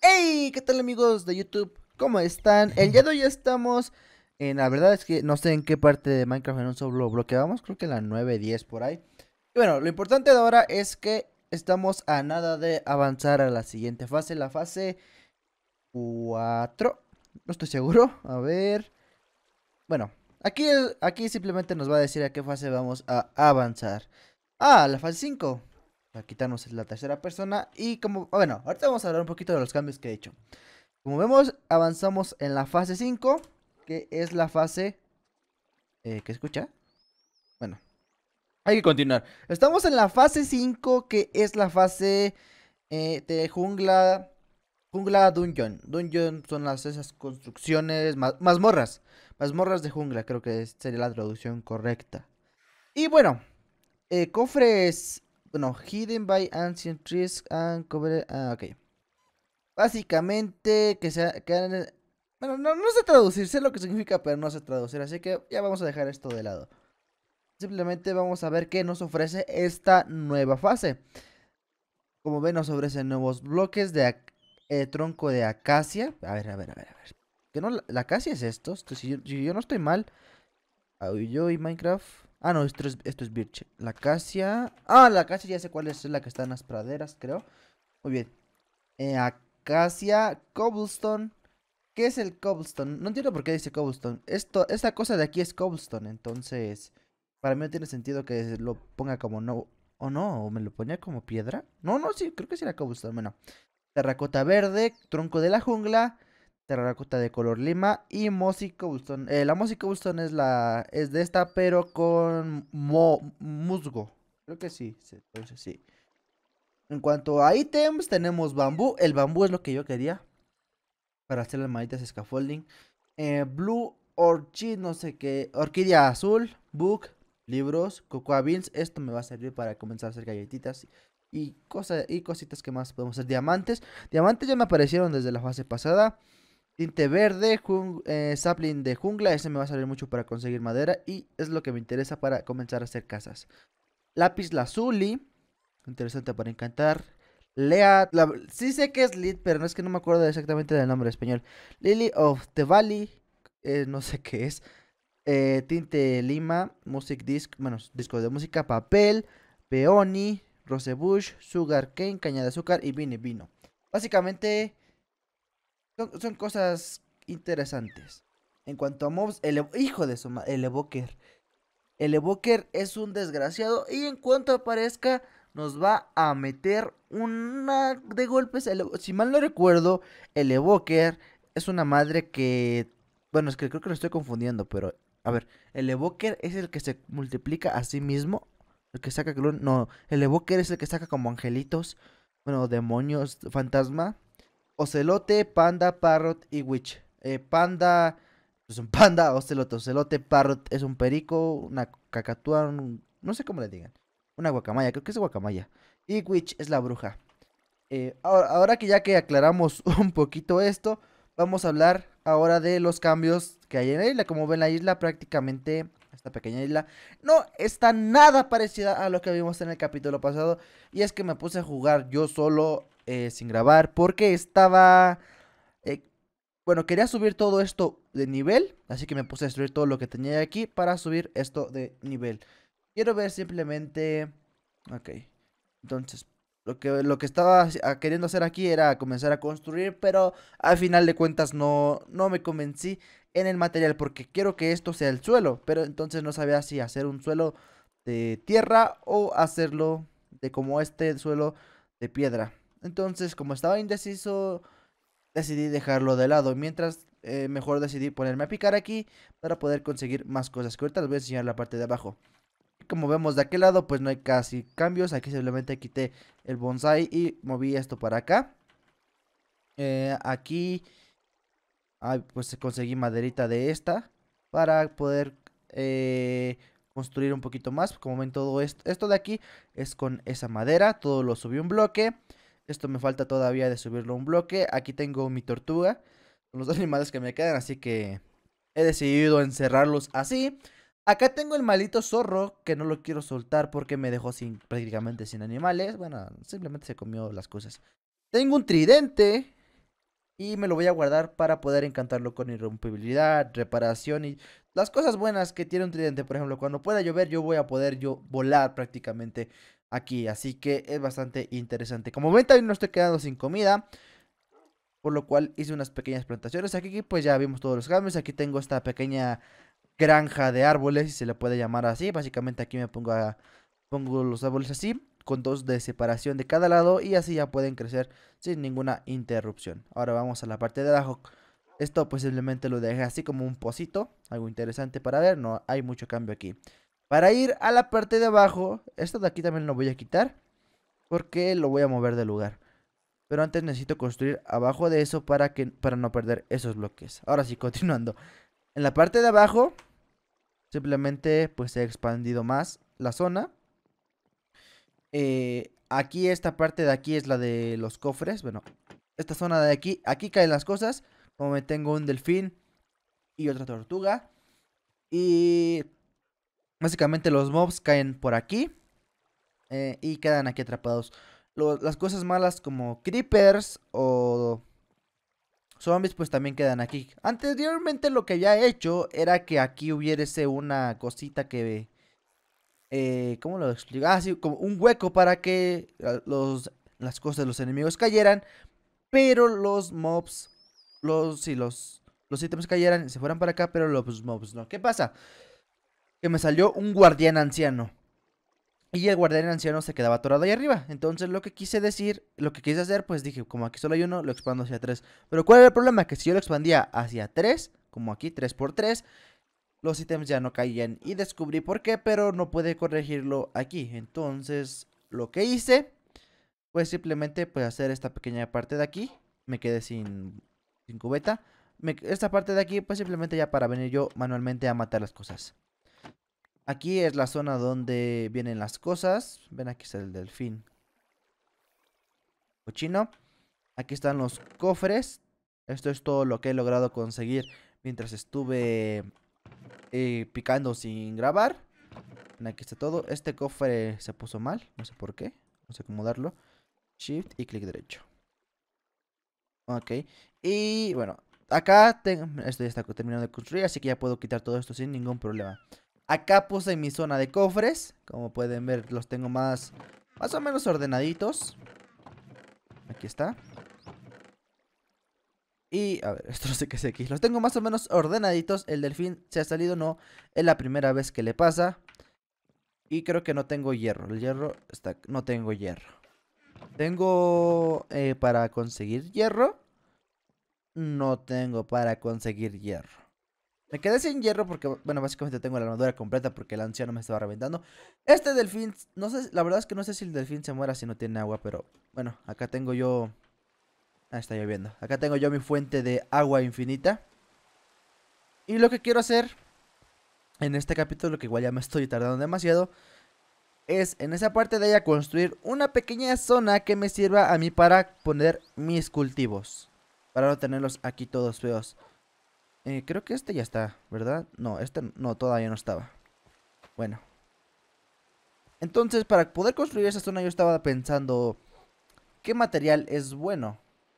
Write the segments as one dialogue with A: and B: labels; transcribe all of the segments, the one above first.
A: ¡Hey! ¿Qué tal amigos de YouTube? ¿Cómo están? El día de hoy estamos en... La verdad es que no sé en qué parte de Minecraft en un solo bloqueamos. Creo que la 9, 10 por ahí. Y bueno, lo importante de ahora es que estamos a nada de avanzar a la siguiente fase. La fase 4. No estoy seguro. A ver... Bueno, aquí, aquí simplemente nos va a decir a qué fase vamos a avanzar. Ah, la fase 5 quitarnos la tercera persona. Y como, bueno, ahorita vamos a hablar un poquito de los cambios que he hecho. Como vemos, avanzamos en la fase 5, que es la fase... Eh, ¿Qué escucha? Bueno, hay que continuar. Estamos en la fase 5, que es la fase eh, de jungla... Jungla Dungeon. Dungeon son las, esas construcciones, mazmorras. Mazmorras de jungla, creo que sería la traducción correcta. Y bueno, eh, cofres bueno, hidden by ancient trees and covered. Ah, ok. Básicamente que sea... Bueno, no, sé traducir, sé lo que significa, pero no sé traducir, así que ya vamos a dejar esto de lado. Simplemente vamos a ver qué nos ofrece esta nueva fase. Como ven, nos ofrece nuevos bloques de eh, tronco de acacia. A ver, a ver, a ver, a ver. no, la, acacia es esto. Si yo, si yo no estoy mal, yo y Minecraft. Ah, no, esto es, esto Birch. La acacia. Ah, la acacia ya sé cuál es, la que está en las praderas, creo. Muy bien. Eh, acacia, cobblestone. ¿Qué es el cobblestone? No entiendo por qué dice cobblestone. Esto, esta cosa de aquí es cobblestone, entonces. Para mí no tiene sentido que lo ponga como no. O no, o me lo ponía como piedra. No, no, sí, creo que sí era cobblestone. Bueno. Terracota verde, tronco de la jungla terracota de color lima y Mossy Cobblestone. Eh, la Mossy Cobblestone es, la, es de esta, pero con musgo. Creo que sí, sí. En cuanto a ítems, tenemos bambú. El bambú es lo que yo quería para hacer las manitas scaffolding. Eh, blue Orchid, no sé qué. Orquídea azul, book, libros, cocoa beans. Esto me va a servir para comenzar a hacer galletitas y, cosas, y cositas que más podemos hacer. Diamantes. Diamantes ya me aparecieron desde la fase pasada. Tinte verde, eh, sapling de jungla, ese me va a servir mucho para conseguir madera y es lo que me interesa para comenzar a hacer casas. Lápiz lazuli, interesante para encantar. Lea, sí sé que es Lid, pero no es que no me acuerdo exactamente del nombre español. Lily of the Valley, eh, no sé qué es. Eh, tinte lima, music disc, bueno, disco de música, papel, peony, rosebush, sugar cane, caña de azúcar y vine vino. Básicamente... Son, cosas interesantes. En cuanto a mobs, el hijo de su el evoker. El evoker es un desgraciado y en cuanto aparezca nos va a meter una de golpes. si mal no recuerdo, el evoker es una madre que... Bueno, es que creo que lo estoy confundiendo, pero... A ver, el evoker es el que se multiplica a sí mismo. El que saca... No, el evoker es el que saca como angelitos. Bueno, demonios, fantasma ocelote, panda, parrot y witch. Eh, panda es pues, un panda, ocelote, ocelote, parrot es un perico, una cacatúa, no sé cómo le digan. Una guacamaya, creo que es guacamaya. Y witch es la bruja. Eh, ahora, ahora, que ya que aclaramos un poquito esto, vamos a hablar ahora de los cambios que hay en la isla. Como ven, la isla prácticamente, esta pequeña isla, no está nada parecida a lo que vimos en el capítulo pasado. Y es que me puse a jugar yo solo eh, sin grabar porque estaba... Eh, bueno, quería subir todo esto de nivel, así que me puse a destruir todo lo que tenía aquí para subir esto de nivel. Quiero ver simplemente... Ok, entonces... Lo que, lo que estaba queriendo hacer aquí era comenzar a construir, pero al final de cuentas no, no me convencí en el material porque quiero que esto sea el suelo, pero entonces no sabía si hacer un suelo de tierra o hacerlo de como este suelo de piedra. Entonces, como estaba indeciso, decidí dejarlo de lado. Mientras, eh, mejor decidí ponerme a picar aquí para poder conseguir más cosas. Que ahorita les voy a enseñar la parte de abajo. Como vemos de aquel lado, pues no hay casi cambios. Aquí simplemente quité el bonsai y moví esto para acá. Eh, aquí, pues conseguí maderita de esta para poder eh, construir un poquito más. Como ven, todo esto, esto de aquí es con esa madera. Todo lo subí un bloque. Esto me falta todavía de subirlo a un bloque. Aquí tengo mi tortuga. Son Los animales que me quedan, así que he decidido encerrarlos así. Acá tengo el maldito zorro, que no lo quiero soltar porque me dejó sin, prácticamente sin animales. Bueno, simplemente se comió las cosas. Tengo un tridente y me lo voy a guardar para poder encantarlo con irrompibilidad, reparación y las cosas buenas que tiene un tridente. Por ejemplo, cuando pueda llover yo voy a poder yo volar prácticamente aquí. Así que es bastante interesante. Como ven, también no estoy quedando sin comida. Por lo cual hice unas pequeñas plantaciones. Aquí pues ya vimos todos los cambios. Aquí tengo esta pequeña granja de árboles, si se le puede llamar así. Básicamente aquí me pongo, a, pongo los árboles así, con dos de separación de cada lado. Y así ya pueden crecer sin ninguna interrupción. Ahora vamos a la parte de abajo. Esto pues simplemente lo dejé así como un pocito. Algo interesante para ver. No hay mucho cambio aquí. Para ir a la parte de abajo, esto de aquí también lo voy a quitar. Porque lo voy a mover de lugar. Pero antes necesito construir abajo de eso para, que, para no perder esos bloques. Ahora sí, continuando. En la parte de abajo, simplemente pues he expandido más la zona. Eh, aquí esta parte de aquí es la de los cofres. Bueno, esta zona de aquí, aquí caen las cosas. Como me tengo un delfín y otra tortuga. Y Básicamente los mobs caen por aquí eh, y quedan aquí atrapados. las cosas malas como creepers o zombies pues también quedan aquí. Anteriormente lo que había hecho era que aquí hubiese una cosita que... Eh, ¿Cómo lo explico? Ah, sí, como un hueco para que ah, los, las cosas de los enemigos cayeran. Pero los mobs... Los, sí, los, los ítems cayeran y se fueran para acá, pero los mobs no. ¿Qué pasa? que me salió un guardián anciano. Y el guardián anciano se quedaba atorado ahí arriba. Entonces lo que quise decir, lo que quise hacer, pues dije, como aquí solo hay uno, lo expando hacia tres Pero ¿cuál era el problema? Que si yo lo expandía hacia tres como aquí tres por tres los ítems ya no caían. Y descubrí por qué, pero no pude corregirlo aquí. Entonces lo que hice Pues simplemente pues, hacer esta pequeña parte de aquí. Me quedé sin, cubeta. esta parte de aquí pues simplemente ya para venir yo manualmente a matar las cosas. Aquí es la zona donde vienen las cosas. Ven, aquí está el delfín. Cochino. Aquí están los cofres. Esto es todo lo que he logrado conseguir mientras estuve eh, picando sin grabar. Ven, aquí está todo. Este cofre se puso mal. No sé por qué. No sé cómo darlo. Shift y clic derecho. Ok. Y bueno, acá tengo... esto ya está terminado de construir, así que ya puedo quitar todo esto sin ningún problema. Acá puse mi zona de cofres. Como pueden ver, los tengo más, más o menos ordenaditos. Aquí está. Y, a ver, esto no sé qué es aquí. Los tengo más o menos ordenaditos. El delfín se ha salido, no. Es la primera vez que le pasa. Y creo que no tengo hierro. El hierro está... No tengo hierro. Tengo eh, para conseguir hierro. No tengo para conseguir hierro. Me quedé sin hierro porque, bueno, básicamente tengo la armadura completa porque el anciano me estaba reventando. Este delfín, no sé, la verdad es que no sé si el delfín se muera si no tiene agua, pero bueno, acá tengo yo... Ah, está lloviendo. Acá tengo yo mi fuente de agua infinita. Y lo que quiero hacer en este capítulo, que igual ya me estoy tardando demasiado, es en esa parte de ella construir una pequeña zona que me sirva a mí para poner mis cultivos. Para no tenerlos aquí todos feos. Eh, creo que este ya está, ¿verdad? No, este no, todavía no estaba. Bueno. Entonces, para poder construir esa zona yo estaba pensando... ¿Qué material es bueno?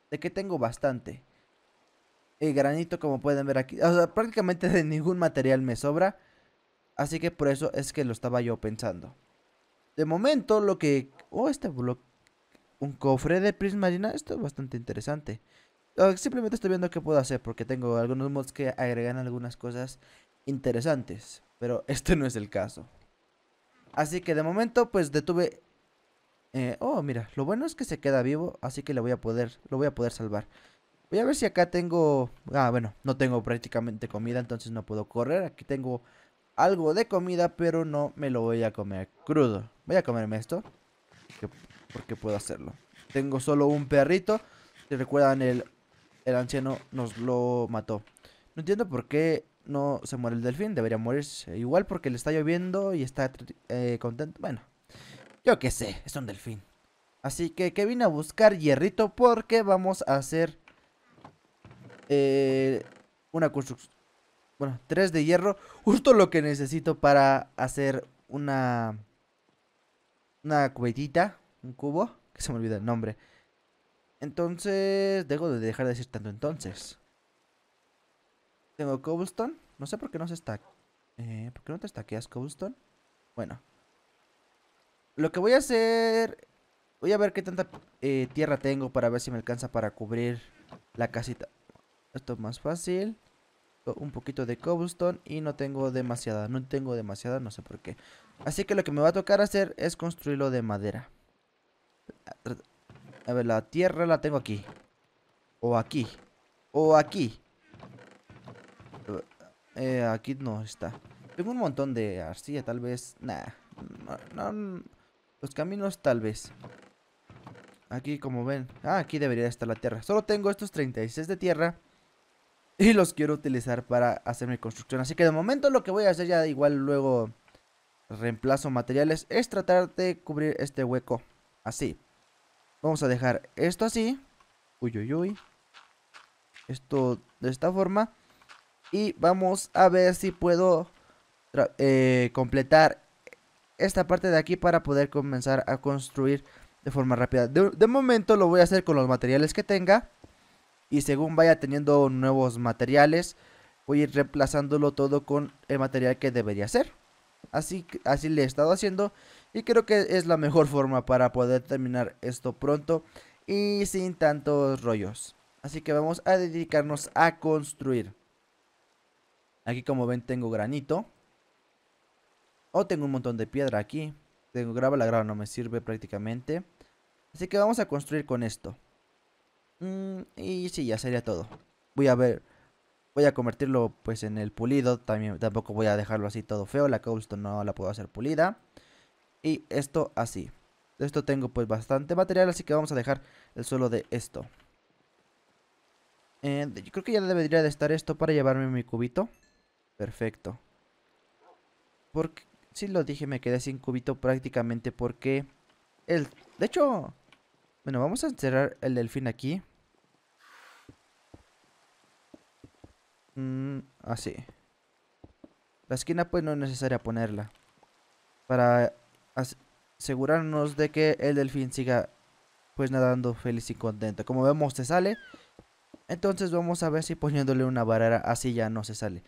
A: ¿De qué tengo bastante? El eh, granito, como pueden ver aquí. O sea, prácticamente de ningún material me sobra. Así que por eso es que lo estaba yo pensando. De momento, lo que... Oh, este bloque... Un cofre de prismarina. Esto es bastante interesante. Ah, simplemente estoy viendo qué puedo hacer porque tengo algunos mods que agregan algunas cosas interesantes. Pero este no es el caso. Así que de momento pues detuve... Eh, oh, mira, lo bueno es que se queda vivo, así que le voy a poder, lo voy a poder salvar. Voy a ver si acá tengo... Ah, bueno, no tengo prácticamente comida, entonces no puedo correr. Aquí tengo algo de comida, pero no me lo voy a comer crudo. Voy a comerme esto, porque puedo hacerlo. Tengo solo un perrito. Si recuerdan el el anciano nos lo mató. No entiendo por qué no se muere el delfín, debería morirse. Igual porque le está lloviendo y está eh, contento. Bueno, yo qué sé, es un delfín. Así que, que vine a buscar hierrito porque vamos a hacer eh, una construcción. Bueno, tres de hierro, justo lo que necesito para hacer una, una cubetita, un cubo, que se me olvida el nombre. Entonces, debo de dejar de decir tanto entonces. Tengo cobblestone. No sé por qué no se está... Eh, ¿Por qué no te stackeas cobblestone? Bueno. Lo que voy a hacer... Voy a ver qué tanta eh, tierra tengo para ver si me alcanza para cubrir la casita. Esto es más fácil. Un poquito de cobblestone y no tengo demasiada. No tengo demasiada, no sé por qué. Así que lo que me va a tocar hacer es construirlo de madera. A ver, la tierra la tengo aquí. O aquí. O aquí. Eh, aquí no está. Tengo un montón de arcilla, tal vez. Nah. los caminos, tal vez. Aquí, como ven. Ah, aquí debería estar la tierra. Solo tengo estos 36 de tierra. Y los quiero utilizar para hacer mi construcción. Así que de momento lo que voy a hacer ya igual luego reemplazo materiales. Es tratar de cubrir este hueco. Así. Vamos a dejar esto así. Uy, uy, uy. Esto de esta forma. Y vamos a ver si puedo eh, completar esta parte de aquí para poder comenzar a construir de forma rápida. De, momento lo voy a hacer con los materiales que tenga. Y según vaya teniendo nuevos materiales, voy a ir reemplazándolo todo con el material que debería ser. Así, así le he estado haciendo. Y creo que es la mejor forma para poder terminar esto pronto y sin tantos rollos. Así que vamos a dedicarnos a construir. Aquí como ven tengo granito. O tengo un montón de piedra aquí. Tengo grava, la grava no me sirve prácticamente. Así que vamos a construir con esto. Mm, y sí, ya sería todo. Voy a ver. Voy a convertirlo pues en el pulido. También tampoco voy a dejarlo así todo feo. La cobblestone no la puedo hacer pulida y esto así. De esto tengo pues bastante material, así que vamos a dejar el suelo de esto. Eh, yo creo que ya debería de estar esto para llevarme mi cubito. Perfecto. Porque, si lo dije, me quedé sin cubito prácticamente porque... El, de hecho... Bueno, vamos a encerrar el delfín aquí. Mm, así. La esquina pues no es necesaria ponerla. Para asegurarnos de que el delfín siga pues nadando feliz y contento. Como vemos se sale. Entonces vamos a ver si poniéndole una barrera así ya no se sale.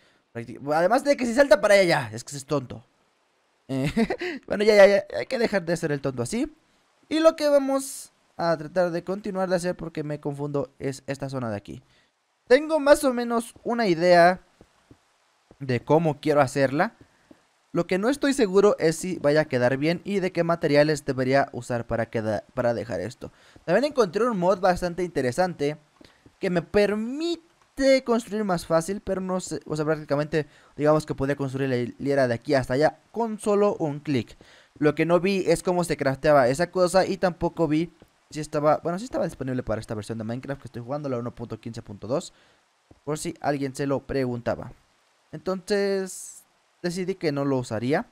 A: Además de que si salta para allá es que es tonto. Eh, bueno, ya, ya, ya, hay que dejar de hacer el tonto así. Y lo que vamos a tratar de continuar de hacer porque me confundo es esta zona de aquí. Tengo más o menos una idea de cómo quiero hacerla. Lo que no estoy seguro es si vaya a quedar bien y de qué materiales debería usar para, para dejar esto. También encontré un mod bastante interesante que me permite construir más fácil, pero no sé, o sea, prácticamente digamos que podría construir la hilera de aquí hasta allá con solo un clic. Lo que no vi es cómo se crafteaba esa cosa y tampoco vi si estaba, bueno, si estaba disponible para esta versión de Minecraft que estoy jugando, la 1.15.2, por si alguien se lo preguntaba. Entonces, decidí que no lo usaría.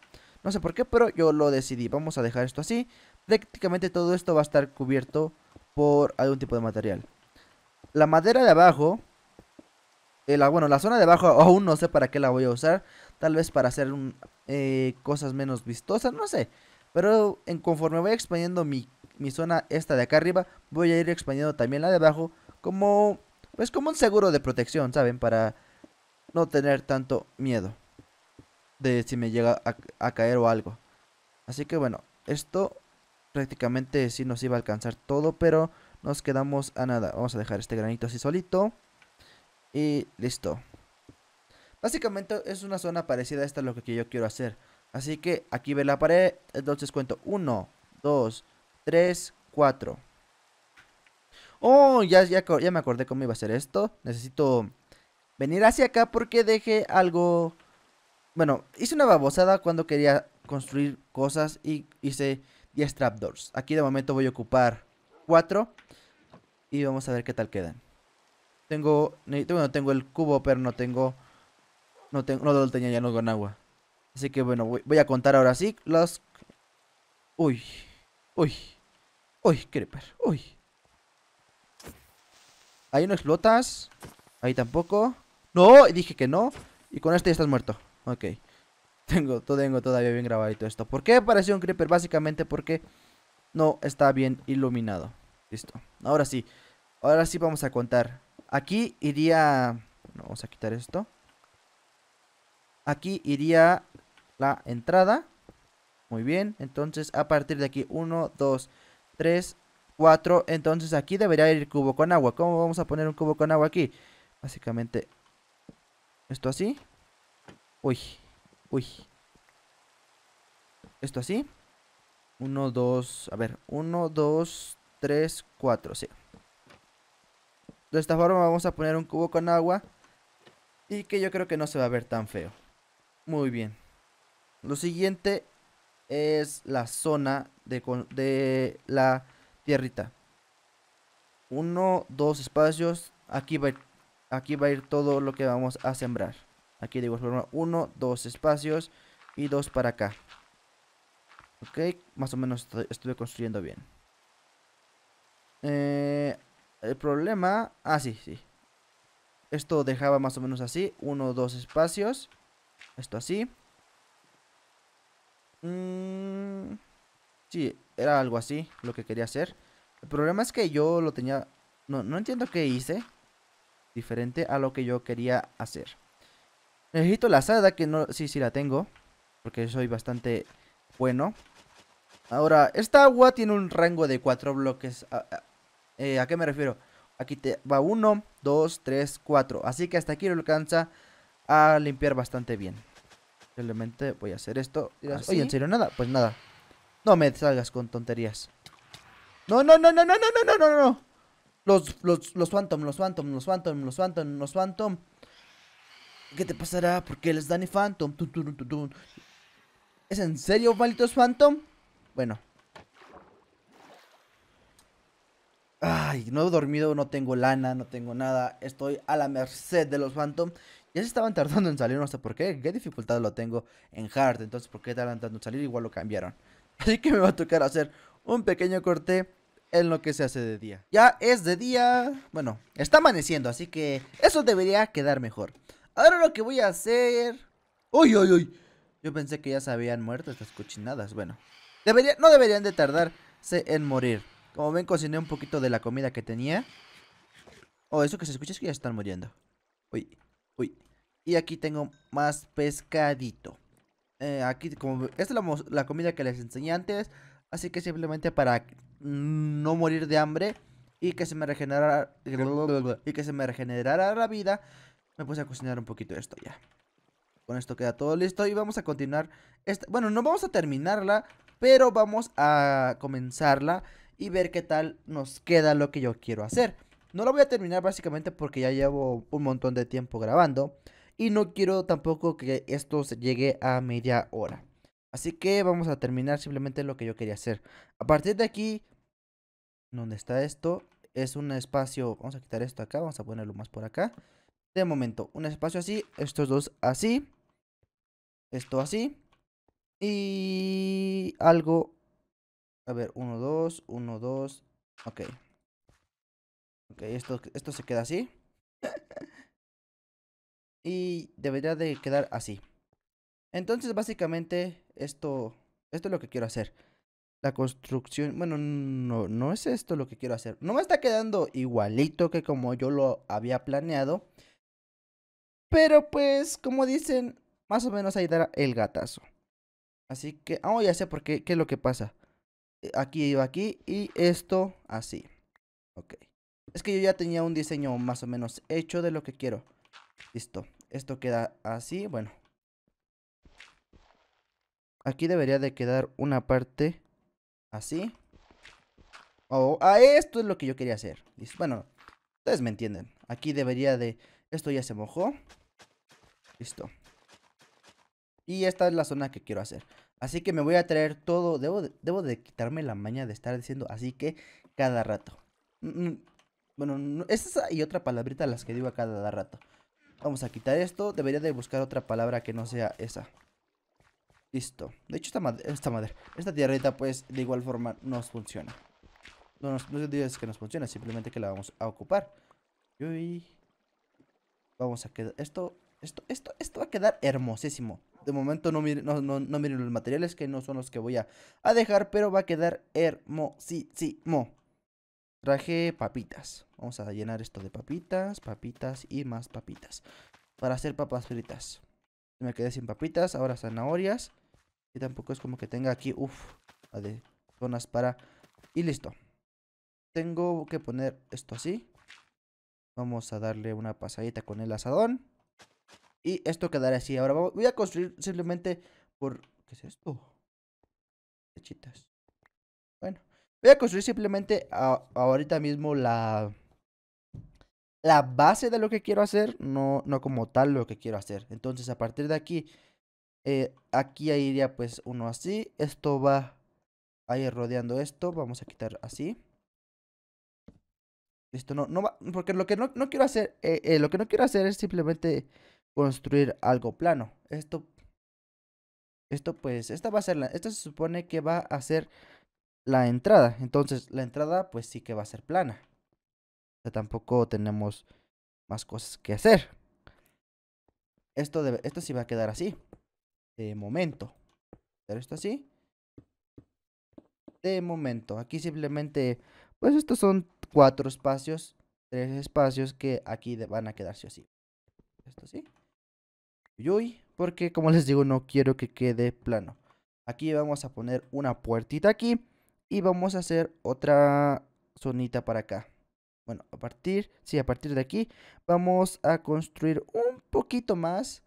A: No sé por qué, pero yo lo decidí. Vamos a dejar esto así. Prácticamente todo esto va a estar cubierto por algún tipo de material. La madera de abajo... Eh, bueno, la zona de abajo aún no sé para qué la voy a usar. Tal vez para hacer eh, cosas menos vistosas, no sé. Pero en conforme voy expandiendo mi, zona esta de acá arriba, voy a ir expandiendo también la de abajo como... es pues como un seguro de protección, ¿saben? Para no tener tanto miedo de si me llega a, caer o algo. Así que bueno, esto prácticamente sí nos iba a alcanzar todo, pero nos quedamos a nada. Vamos a dejar este granito así solito. Y listo. Básicamente es una zona parecida a esta lo que yo quiero hacer. Así que aquí ve la pared. Entonces cuento 1, 2, 3, 4. Oh, ya, ya, ya me acordé cómo iba a ser esto. Necesito venir hacia acá porque dejé algo bueno, hice una babosada cuando quería construir cosas y hice 10 trapdoors. Aquí de momento voy a ocupar 4 y vamos a ver qué tal quedan. Tengo, bueno, tengo el cubo, pero no tengo, no tengo, no lo tenía ya no con agua. Así que bueno, voy, a contar ahora sí los... Uy, uy, uy, creeper, uy. Ahí no explotas, ahí tampoco. No, dije que no, y con este ya estás muerto. Ok. Tengo, tengo todavía bien grabadito esto. ¿Por qué apareció un creeper? Básicamente porque no está bien iluminado. Listo. Ahora sí. Ahora sí vamos a contar. Aquí iría... vamos a quitar esto. Aquí iría la entrada. Muy bien. Entonces a partir de aquí. 1, 2, 3, 4. Entonces aquí debería ir cubo con agua. ¿Cómo vamos a poner un cubo con agua aquí? Básicamente esto así. Uy, uy. Esto así. Uno, dos, a ver, uno, dos, tres, cuatro, sí. De esta forma vamos a poner un cubo con agua y que yo creo que no se va a ver tan feo. Muy bien. Lo siguiente es la zona de, la tierrita. Uno, dos espacios. Aquí va, aquí va a ir todo lo que vamos a sembrar. Aquí digo igual forma, uno, dos espacios y dos para acá. Ok, más o menos estuve construyendo bien. Eh, el problema... Ah, sí, sí. Esto dejaba más o menos así. Uno, dos espacios. Esto así. Mm, sí, era algo así lo que quería hacer. El problema es que yo lo tenía... No, no entiendo qué hice. Diferente a lo que yo quería hacer. Necesito la asada, que no... Sí, sí la tengo. Porque soy bastante bueno. Ahora, esta agua tiene un rango de cuatro bloques. Eh, ¿A, qué me refiero? Aquí te va uno, dos, tres, cuatro. Así que hasta aquí lo alcanza a limpiar bastante bien. Simplemente voy a hacer esto. ¿Ah, Oye, ¿en serio nada? Pues nada. No me salgas con tonterías. No, no, no, no, no, no, no, no, no, no. Los, los, los Phantom, los Phantom, los Phantom, los Phantom, los Phantom. ¿Qué te pasará? qué les dan y Phantom. ¿Es en serio, malditos Phantom? Bueno. Ay, no he dormido, no tengo lana, no tengo nada. Estoy a la merced de los Phantom. Ya se estaban tardando en salir, no sé por qué. ¿Qué dificultad lo tengo en Hard? Entonces, ¿por qué tardan tardando en salir? Igual lo cambiaron. Así que me va a tocar hacer un pequeño corte en lo que se hace de día. Ya es de día. Bueno, está amaneciendo, así que eso debería quedar mejor. Ahora lo que voy a hacer... ¡Uy, uy, uy! Yo pensé que ya se habían muerto estas cochinadas. Bueno, no deberían de tardarse en morir. Como ven, cociné un poquito de la comida que tenía. Oh, eso que se escucha es que ya están muriendo. Uy, uy. Y aquí tengo más pescadito. Eh, aquí, como... Esta es la, la, comida que les enseñé antes. Así que simplemente para no morir de hambre y que se me regenerara... Y que se me regenerara la vida me puse a cocinar un poquito esto ya. Con esto queda todo listo y vamos a continuar. Este, bueno, no vamos a terminarla, pero vamos a comenzarla y ver qué tal nos queda lo que yo quiero hacer. No la voy a terminar básicamente porque ya llevo un montón de tiempo grabando y no quiero tampoco que esto llegue a media hora. Así que vamos a terminar simplemente lo que yo quería hacer. A partir de aquí, donde está esto, es un espacio, vamos a quitar esto acá, vamos a ponerlo más por acá. De momento, un espacio así, estos dos así, esto así, y algo, a ver, uno, dos, uno, dos ok. Ok, esto, esto se queda así. y debería de quedar así. Entonces, básicamente, esto, esto es lo que quiero hacer. La construcción, bueno, no, no es esto lo que quiero hacer. No me está quedando igualito que como yo lo había planeado. Pero pues, como dicen, más o menos ahí dará el gatazo. Así que, ah, oh, ya sé por qué, qué es lo que pasa. Eh, aquí iba aquí y esto así. Ok. Es que yo ya tenía un diseño más o menos hecho de lo que quiero. Listo. Esto queda así, bueno. Aquí debería de quedar una parte así. Oh, a ah, esto es lo que yo quería hacer. Bueno, ustedes me entienden. Aquí debería de... Esto ya se mojó. Listo. Y esta es la zona que quiero hacer. Así que me voy a traer todo. Debo de, quitarme la maña de estar diciendo así que cada rato. Mm, mm, bueno, esa ah, y otra palabrita las que digo a cada rato. Vamos a quitar esto. Debería de buscar otra palabra que no sea esa. Listo. De hecho, esta, madre, esta madera, esta tierrita, pues, de igual forma, nos funciona. No, nos, no es que nos funciona, simplemente que la vamos a ocupar. Y vamos a quedar esto esto, esto, va a quedar hermosísimo. De momento no, miren no, los materiales que no son los que voy a, dejar, pero va a quedar hermosísimo. Traje papitas. Vamos a llenar esto de papitas, papitas y más papitas. Para hacer papas fritas. Me quedé sin papitas, ahora zanahorias. Y tampoco es como que tenga aquí, uff, de zonas para... Y listo. Tengo que poner esto así. Vamos a darle una pasadita con el asadón. Y esto quedará así. Ahora voy a construir simplemente por... ¿Qué es esto? Flechitas. Bueno. Voy a construir simplemente ahorita mismo la... La base de lo que quiero hacer, no, no como tal lo que quiero hacer. Entonces, a partir de aquí, eh, aquí iría pues uno así. Esto va ahí rodeando esto. Vamos a quitar así. esto no, no va, porque lo que no, quiero hacer, eh, eh, lo que no quiero hacer es simplemente construir algo plano. Esto, esto pues, esta va a ser la, esto se supone que va a ser la entrada. Entonces, la entrada pues sí que va a ser plana. O tampoco tenemos más cosas que hacer. Esto, debe, esto sí va a quedar así. De momento. Pero esto así. De momento. Aquí simplemente, pues estos son cuatro espacios, tres espacios que aquí van a quedarse así Esto sí porque como les digo, no quiero que quede plano. Aquí vamos a poner una puertita aquí y vamos a hacer otra zonita para acá. Bueno, a partir, Si a partir de aquí vamos a construir un poquito más,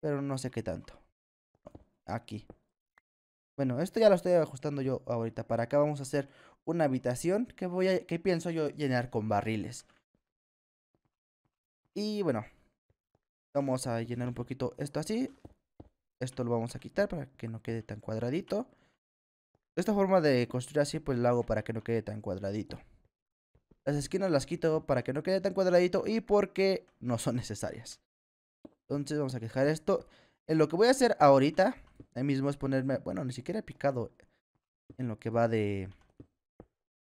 A: pero no sé qué tanto. Aquí. Bueno, esto ya lo estoy ajustando yo ahorita. Para acá vamos a hacer una habitación que voy a, que pienso yo llenar con barriles. Y bueno, Vamos a llenar un poquito esto así. Esto lo vamos a quitar para que no quede tan cuadradito. Esta forma de construir así pues la hago para que no quede tan cuadradito. Las esquinas las quito para que no quede tan cuadradito y porque no son necesarias. Entonces vamos a dejar esto. En eh, lo que voy a hacer ahorita, ahí mismo es ponerme, bueno, ni siquiera he picado en lo que va de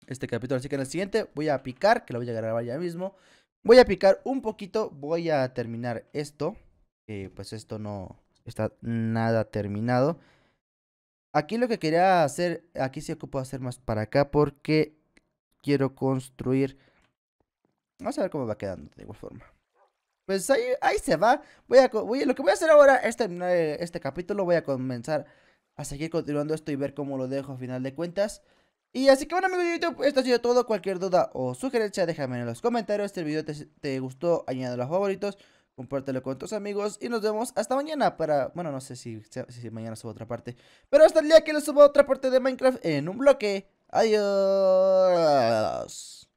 A: este capítulo. Así que en el siguiente voy a picar, que lo voy a grabar ya mismo. Voy a picar un poquito, voy a terminar esto. pues esto no está nada terminado. Aquí lo que quería hacer, aquí sí ocupo hacer más para acá porque quiero construir... Vamos a ver cómo va quedando de igual forma. Pues ahí, ahí se va. Voy a, lo que voy a hacer ahora es este capítulo. Voy a comenzar a seguir continuando esto y ver cómo lo dejo a final de cuentas. Y así que bueno amigos de YouTube, esto ha sido todo. Cualquier duda o sugerencia déjame en los comentarios. si Este video te, gustó, añádelo a los favoritos, compártelo con tus amigos y nos vemos hasta mañana para... Bueno, no sé si, si mañana subo otra parte. Pero hasta el día que les subo otra parte de Minecraft en un bloque. Adiós.